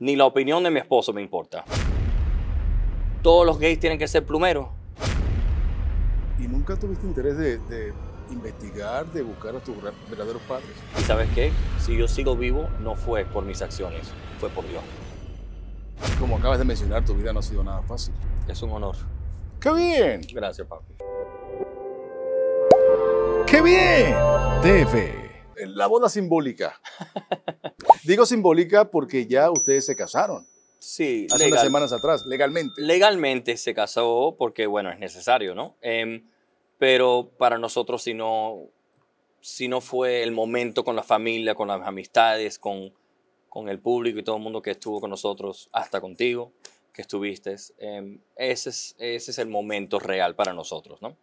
ni la opinión de mi esposo me importa. Todos los gays tienen que ser plumeros. ¿Y nunca tuviste interés de, investigar, de buscar a tus verdaderos padres? ¿Y sabes qué? Si yo sigo vivo, no fue por mis acciones, fue por Dios. Como acabas de mencionar, tu vida no ha sido nada fácil. Es un honor. ¡Qué bien! Gracias, papi. ¡Qué bien! debe la boda simbólica. Digo simbólica porque ya ustedes se casaron. Sí, hace unas semanas atrás, legalmente. Legalmente se casó porque, bueno, es necesario, ¿no? Em, pero para nosotros, si no, si no fue el momento con la familia, con las amistades, con, el público y todo el mundo que estuvo con nosotros, hasta contigo, que estuviste, em, ese, es, ese es el momento real para nosotros, ¿no?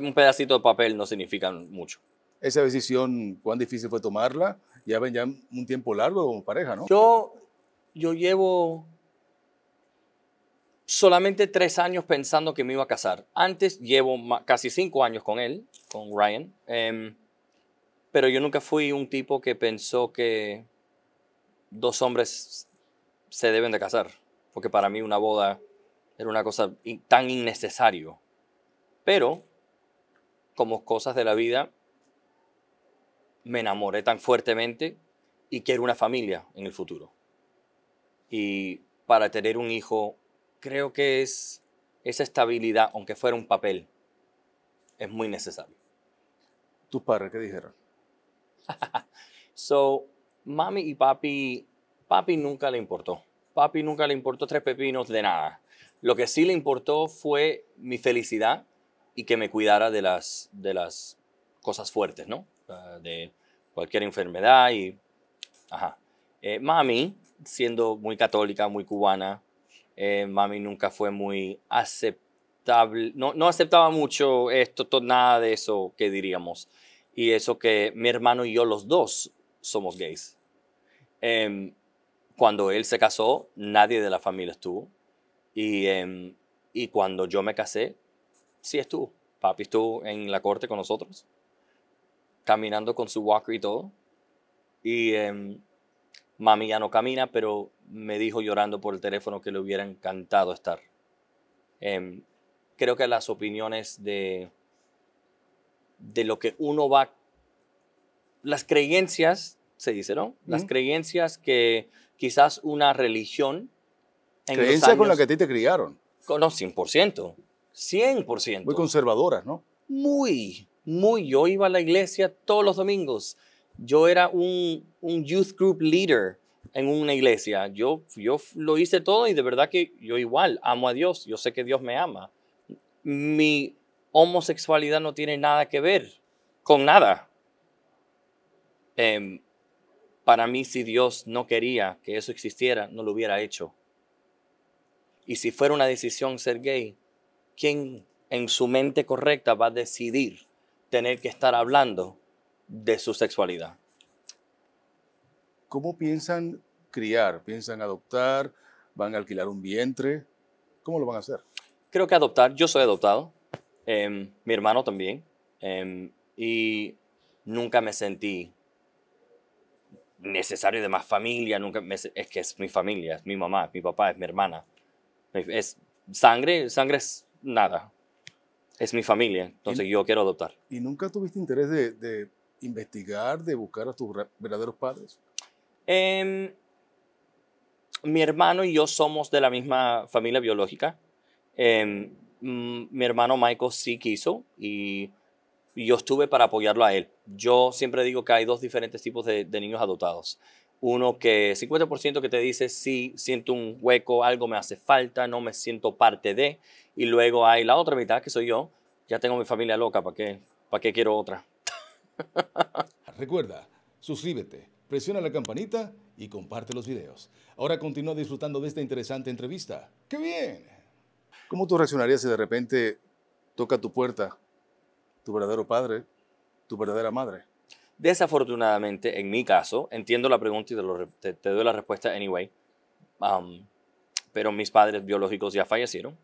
Un pedacito de papel no significa mucho esa decisión, cuán difícil fue tomarla? Ya ven, ya un tiempo largo como pareja, ¿no? Yo, yo llevo solamente tres años pensando que me iba a casar. Antes llevo casi cinco años con él, con Ryan. Em, pero yo nunca fui un tipo que pensó que dos hombres se deben de casar. Porque para mí una boda era una cosa tan innecesario. Pero, como cosas de la vida, me enamoré tan fuertemente y quiero una familia en el futuro. Y para tener un hijo, creo que es esa estabilidad, aunque fuera un papel, es muy necesario. ¿Tus padres qué dijeron? so, mami y papi, papi nunca le importó. Papi nunca le importó tres pepinos de nada. Lo que sí le importó fue mi felicidad y que me cuidara de las, de las cosas fuertes, ¿no? de cualquier enfermedad y, ajá. Eh, mami, siendo muy católica, muy cubana, eh, mami nunca fue muy aceptable, no, aceptaba mucho esto, nada de eso que diríamos. Y eso que mi hermano y yo los dos somos gays. Em, cuando él se casó, nadie de la familia estuvo. Y, em, y cuando yo me casé, sí estuvo. Papi estuvo en la corte con nosotros caminando con su walker y todo. Y em, mami ya no camina, pero me dijo llorando por el teléfono que le hubiera encantado estar. Em, creo que las opiniones de, de lo que uno va, las creencias, se dice, ¿no? Las creencias que quizás una religión... Creencias con la que a ti te criaron. no, 100%. 100%. Muy conservadoras, ¿no? Muy muy, yo iba a la iglesia todos los domingos. Yo era un, youth group leader en una iglesia. Yo, yo lo hice todo y de verdad que yo igual amo a Dios. Yo sé que Dios me ama. Mi homosexualidad no tiene nada que ver con nada. Em, para mí, si Dios no quería que eso existiera, no lo hubiera hecho. Y si fuera una decisión ser gay, ¿quién en su mente correcta va a decidir tener que estar hablando de su sexualidad. ¿Cómo piensan criar? ¿Piensan adoptar? ¿Van a alquilar un vientre? ¿Cómo lo van a hacer? Creo que adoptar. Yo soy adoptado. Em, mi hermano también. Em, y nunca me sentí necesario de más familia. Nunca es que es mi familia, es mi mamá, es mi papá, es mi hermana. Es sangre, sangre es nada. Es mi familia, entonces yo quiero adoptar. ¿Y nunca tuviste interés de, investigar, de buscar a tus verdaderos padres? Em, mi hermano y yo somos de la misma familia biológica. Em, mi hermano Michael sí quiso y yo estuve para apoyarlo a él. Yo siempre digo que hay dos diferentes tipos de, de niños adoptados. Uno que 50% que te dice, sí, siento un hueco, algo me hace falta, no me siento parte de. Y luego hay la otra mitad, que soy yo. Ya tengo mi familia loca, ¿para qué? ¿Para qué quiero otra? Recuerda, suscríbete, presiona la campanita y comparte los videos. Ahora continúa disfrutando de esta interesante entrevista. ¡Qué bien! ¿Cómo tú reaccionarías si de repente toca tu puerta tu verdadero padre, tu verdadera madre? Desafortunadamente, en mi caso, entiendo la pregunta y te, doy la respuesta anyway, um, pero mis padres biológicos ya fallecieron.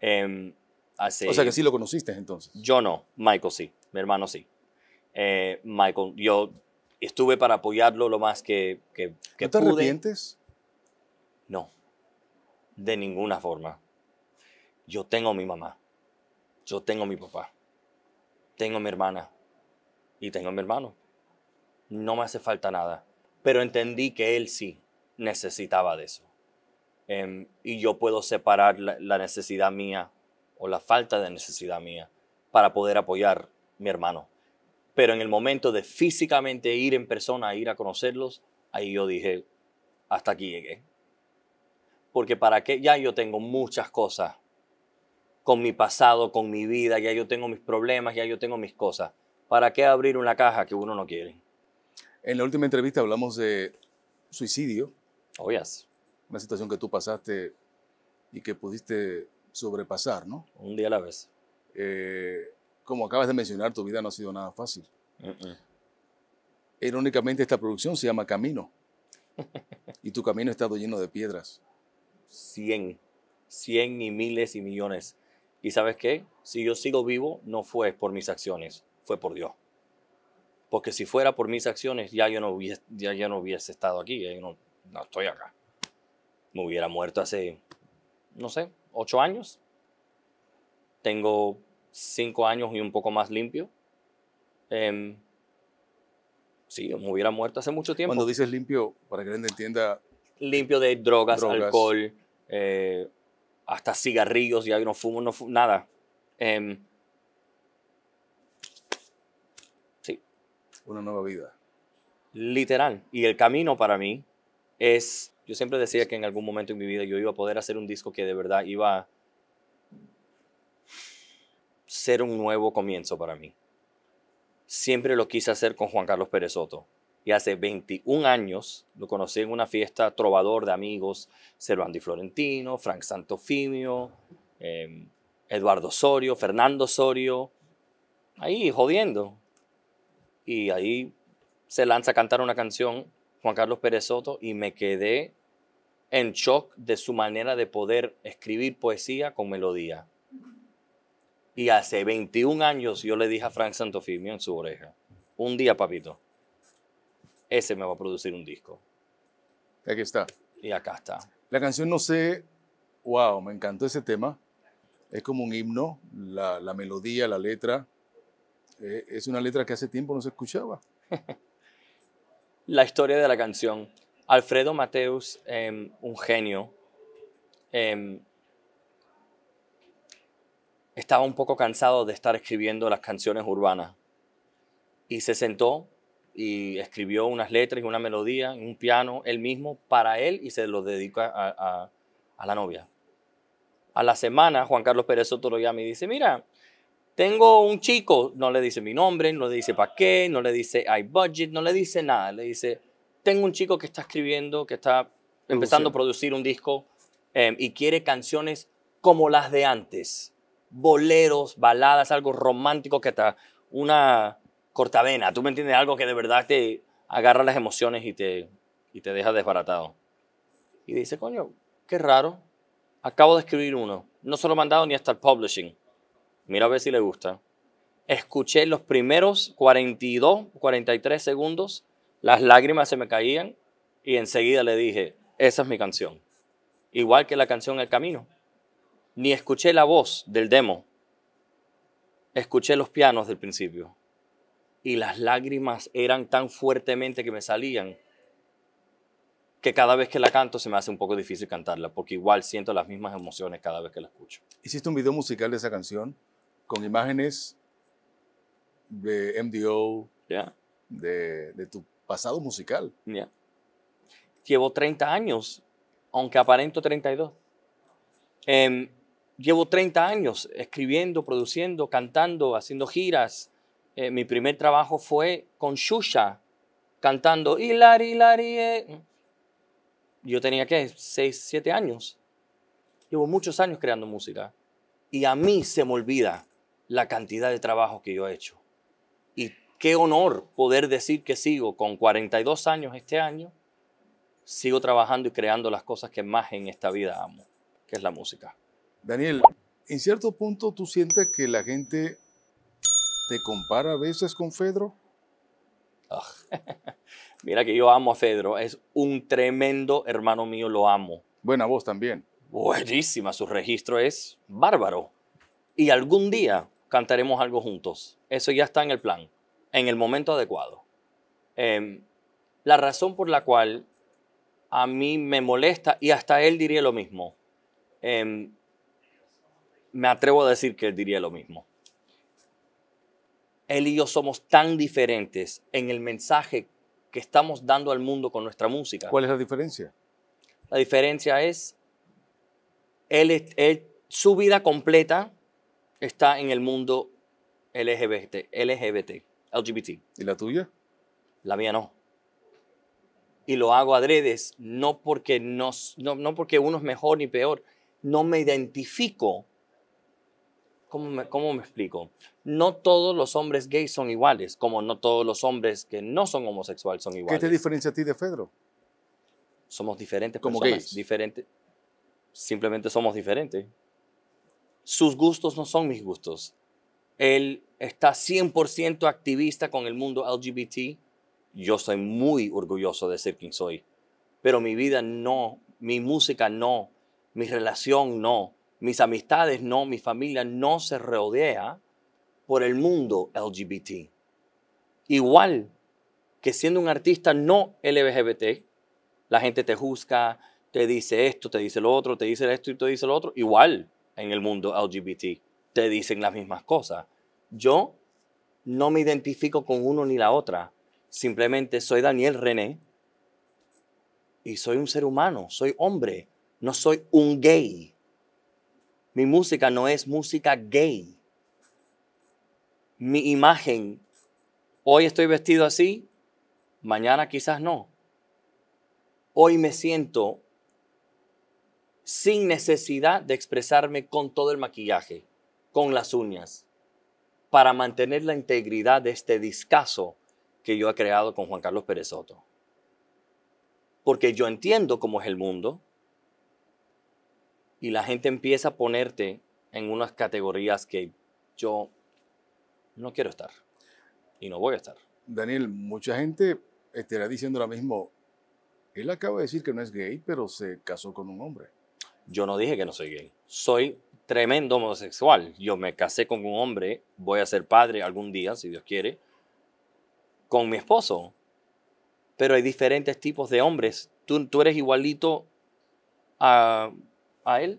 Em, o sea que sí lo conociste entonces. Yo no, Michael sí, mi hermano sí. Eh, Michael, yo estuve para apoyarlo lo más que, que, que te arrepientes? No, de ninguna forma. Yo tengo mi mamá, yo tengo mi papá, tengo mi hermana y tengo mi hermano. No me hace falta nada, pero entendí que él sí necesitaba de eso. Em, y yo puedo separar la, necesidad mía o la falta de necesidad mía para poder apoyar a mi hermano. Pero en el momento de físicamente ir en persona, ir a conocerlos, ahí yo dije, hasta aquí llegué. Porque para qué, ya yo tengo muchas cosas con mi pasado, con mi vida, ya yo tengo mis problemas, ya yo tengo mis cosas. ¿Para qué abrir una caja que uno no quiere? En la última entrevista hablamos de suicidio. Oh, una situación que tú pasaste y que pudiste sobrepasar, ¿no? Un día a la vez. Eh, como acabas de mencionar, tu vida no ha sido nada fácil. Irónicamente, esta producción se llama Camino. y tu camino ha estado lleno de piedras. Cien. Cien y miles y millones. ¿Y sabes qué? Si yo sigo vivo, no fue por mis acciones, fue por Dios. Porque si fuera por mis acciones, ya yo no hubiese, ya, ya no hubiese estado aquí, ya yo no, no estoy acá me hubiera muerto hace, no sé, ocho años. Tengo cinco años y un poco más limpio. Em, sí, me hubiera muerto hace mucho tiempo. Cuando dices limpio, para que la gente entienda... Limpio de drogas, alcohol, eh, hasta cigarrillos, ya que no fumo, no nada. Em, sí. Una nueva vida. Literal. Y el camino para mí es yo siempre decía que en algún momento en mi vida yo iba a poder hacer un disco que de verdad iba a ser un nuevo comienzo para mí. Siempre lo quise hacer con Juan Carlos Pérez Soto. Y hace 21 años lo conocí en una fiesta trovador de amigos, Servando Florentino, Frank Santofimio, em, Eduardo Osorio, Fernando Osorio, ahí jodiendo. Y ahí se lanza a cantar una canción Juan Carlos Pérez Soto y me quedé en shock de su manera de poder escribir poesía con melodía. Y hace 21 años yo le dije a Frank Santofimio en su oreja, un día, papito, ese me va a producir un disco. Aquí está. Y acá está. La canción No sé, wow, me encantó ese tema. Es como un himno, la, melodía, la letra. Eh, es una letra que hace tiempo no se escuchaba. la historia de la canción Alfredo Mateus, em, un genio, em, estaba un poco cansado de estar escribiendo las canciones urbanas y se sentó y escribió unas letras y una melodía en un piano él mismo para él y se lo dedica a, la novia. A la semana Juan Carlos Pérez Soto lo llama y dice, mira, tengo un chico, no le dice mi nombre, no le dice para qué, no le dice hay budget, no le dice nada, le dice tengo un chico que está escribiendo, que está empezando a producir un disco em, y quiere canciones como las de antes. Boleros, baladas, algo romántico que está una cortavena, ¿tú me entiendes? Algo que de verdad te agarra las emociones y te, y te deja desbaratado. Y dice, coño, qué raro, acabo de escribir uno. No se lo he mandado ni hasta el publishing. Mira a ver si le gusta. Escuché los primeros 42, 43 segundos las lágrimas se me caían y enseguida le dije, esa es mi canción. Igual que la canción El Camino. Ni escuché la voz del demo. Escuché los pianos del principio. Y las lágrimas eran tan fuertemente que me salían que cada vez que la canto se me hace un poco difícil cantarla, porque igual siento las mismas emociones cada vez que la escucho. Hiciste un video musical de esa canción con imágenes de MDO, ya de, de, tu pasado musical. Llevo 30 años, aunque aparento 32. Em, llevo 30 años escribiendo, produciendo, cantando, haciendo giras. Eh, mi primer trabajo fue con Shusha, cantando Hilari, eh. Yo tenía que 6, 7 años. Llevo muchos años creando música. Y a mí se me olvida la cantidad de trabajo que yo he hecho. Qué honor poder decir que sigo con 42 años este año, sigo trabajando y creando las cosas que más en esta vida amo, que es la música. Daniel, en cierto punto tú sientes que la gente te compara a veces con Fedro. Ah, mira que yo amo a Fedro, es un tremendo hermano mío, lo amo. Buena voz también. Buenísima, su registro es bárbaro. Y algún día cantaremos algo juntos. Eso ya está en el plan en el momento adecuado. Em, la razón por la cual a mí me molesta, y hasta él diría lo mismo, em, me atrevo a decir que él diría lo mismo. Él y yo somos tan diferentes en el mensaje que estamos dando al mundo con nuestra música. ¿Cuál es la diferencia? La diferencia es, él, él, su vida completa está en el mundo LGBT. LGBT. LGBT. ¿Y la tuya? La mía no. Y lo hago adredes, no porque, no, no, porque uno es mejor ni peor. No me identifico. ¿Cómo me, me explico? No todos los hombres gays son iguales, como no todos los hombres que no son homosexuales son iguales. ¿Qué te diferencia a ti de Pedro? Somos diferentes como Gays. Diferentes. Simplemente somos diferentes. Sus gustos no son mis gustos él está 100% activista con el mundo LGBT. Yo soy muy orgulloso de ser quien soy, pero mi vida no, mi música no, mi relación no, mis amistades no, mi familia no se rodea por el mundo LGBT. Igual que siendo un artista no LGBT, la gente te juzga, te dice esto, te dice lo otro, te dice esto y te dice lo otro, igual en el mundo LGBT te dicen las mismas cosas. Yo no me identifico con uno ni la otra. Simplemente soy Daniel René y soy un ser humano, soy hombre, no soy un gay. Mi música no es música gay. Mi imagen, hoy estoy vestido así, mañana quizás no. Hoy me siento sin necesidad de expresarme con todo el maquillaje, con las uñas, para mantener la integridad de este discazo que yo he creado con Juan Carlos Pérez Soto. Porque yo entiendo cómo es el mundo y la gente empieza a ponerte en unas categorías que yo no quiero estar y no voy a estar. Daniel, mucha gente estará diciendo lo mismo, él acaba de decir que no es gay, pero se casó con un hombre. Yo no dije que no soy gay. Soy tremendo homosexual. Yo me casé con un hombre, voy a ser padre algún día, si Dios quiere, con mi esposo. Pero hay diferentes tipos de hombres. ¿Tú, tú eres igualito a, él,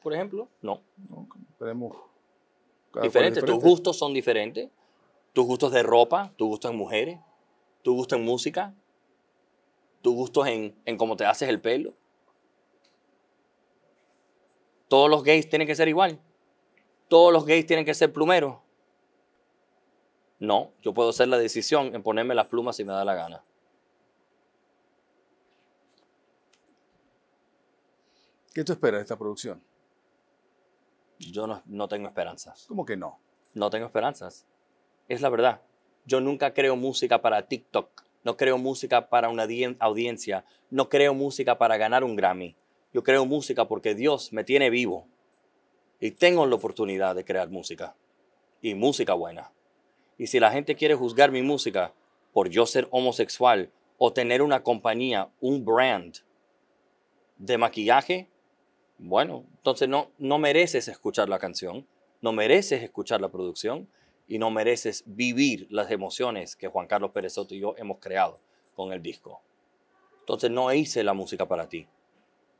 por ejemplo? No. no tenemos Tus gustos son diferentes. Tus gustos de ropa, tus gustos en mujeres, tus gustos en música, tus gustos en cómo te haces el pelo todos los gays tienen que ser igual, todos los gays tienen que ser plumeros. No, yo puedo hacer la decisión en ponerme las plumas si me da la gana. ¿Qué tú esperas de esta producción? Yo no, no, tengo esperanzas. ¿Cómo que no? No tengo esperanzas. Es la verdad. Yo nunca creo música para TikTok. No creo música para una audiencia. No creo música para ganar un Grammy. Yo creo música porque Dios me tiene vivo y tengo la oportunidad de crear música y música buena. Y si la gente quiere juzgar mi música por yo ser homosexual o tener una compañía, un brand de maquillaje, bueno, entonces no, no mereces escuchar la canción, no mereces escuchar la producción y no mereces vivir las emociones que Juan Carlos Pérez Soto y yo hemos creado con el disco. Entonces no hice la música para ti,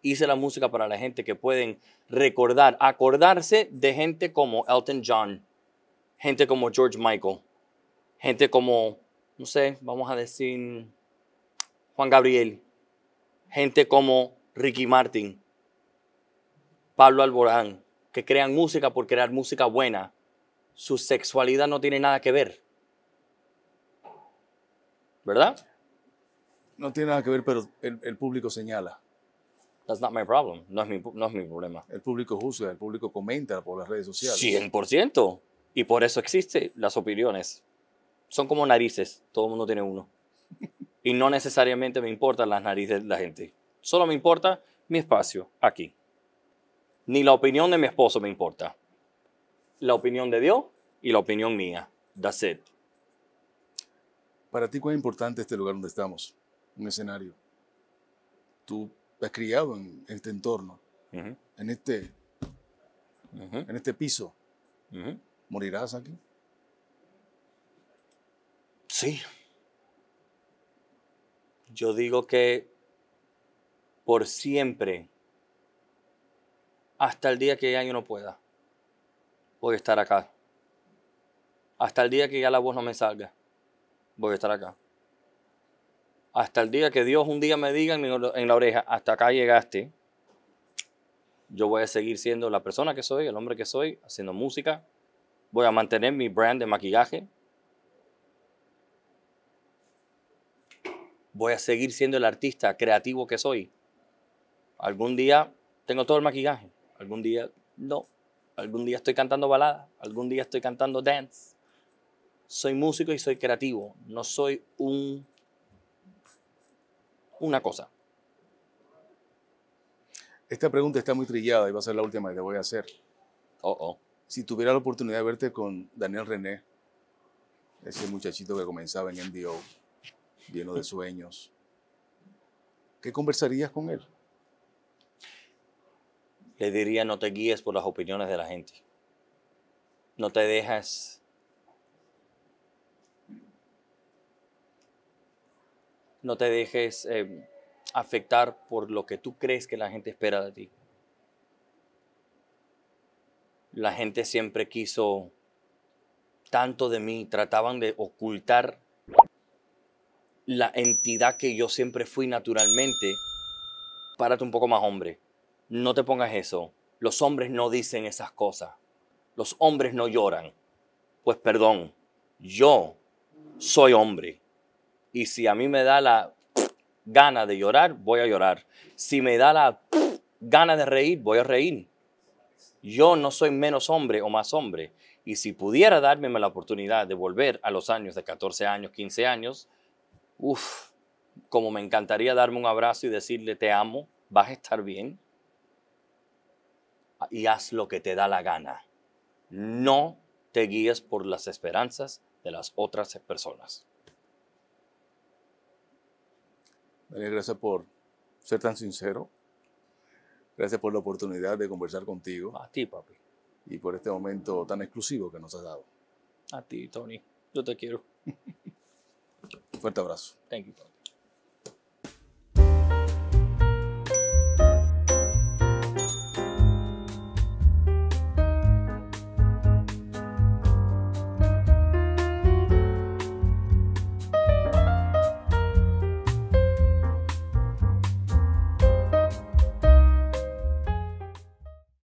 hice la música para la gente que pueden recordar, acordarse de gente como Elton John, gente como George Michael, gente como, no sé, vamos a decir, Juan Gabriel, gente como Ricky Martin, Pablo Alborán, que crean música por crear música buena. Su sexualidad no tiene nada que ver. ¿Verdad? No tiene nada que ver, pero el, el público señala not my problem. No es mi, no es problema. El público juzga, el público comenta por las redes sociales. 100%. Y por eso existe las opiniones. Son como narices. Todo el mundo tiene uno. y no necesariamente me importan las narices de la gente. Solo me importa mi espacio aquí. Ni la opinión de mi esposo me importa. La opinión de Dios y la opinión mía. That's it. Para ti, es importante este lugar donde estamos? Un escenario. Tú estás criado en este entorno, en, este, en este piso, ¿morirás aquí? Sí. Yo digo que por siempre, hasta el día que ya yo no pueda, voy a estar acá. Hasta el día que ya la voz no me salga, voy a estar acá hasta el día que Dios un día me diga en la oreja, hasta acá llegaste, yo voy a seguir siendo la persona que soy, el hombre que soy, haciendo música, voy a mantener mi brand de maquillaje, voy a seguir siendo el artista creativo que soy. Algún día tengo todo el maquillaje, algún día no, algún día estoy cantando balada, algún día estoy cantando dance. Soy músico y soy creativo, no soy un una cosa. Esta pregunta está muy trillada y va a ser la última que te voy a hacer. Si tuviera la oportunidad de verte con Daniel René, ese muchachito que comenzaba en MDO, lleno de sueños, ¿qué conversarías con él? Le diría, no te guíes por las opiniones de la gente. No te dejas no te dejes eh, afectar por lo que tú crees que la gente espera de ti. La gente siempre quiso tanto de mí, trataban de ocultar la entidad que yo siempre fui naturalmente. Párate un poco más, hombre. No te pongas eso. Los hombres no dicen esas cosas. Los hombres no lloran. Pues perdón, yo soy hombre. Y si a mí me da la gana de llorar, voy a llorar. Si me da la gana de reír, voy a reír. Yo no soy menos hombre o más hombre. Y si pudiera darme la oportunidad de volver a los años de 14 años, 15 años, uff, como me encantaría darme un abrazo y decirle te amo, vas a estar bien y haz lo que te da la gana. No te guíes por las esperanzas de las otras personas. Daniel, gracias por ser tan sincero. Gracias por la oportunidad de conversar contigo. A ti, papi. Y por este momento tan exclusivo que nos has dado. A ti, Tony. Yo te quiero. Un Fuerte abrazo. Thank you,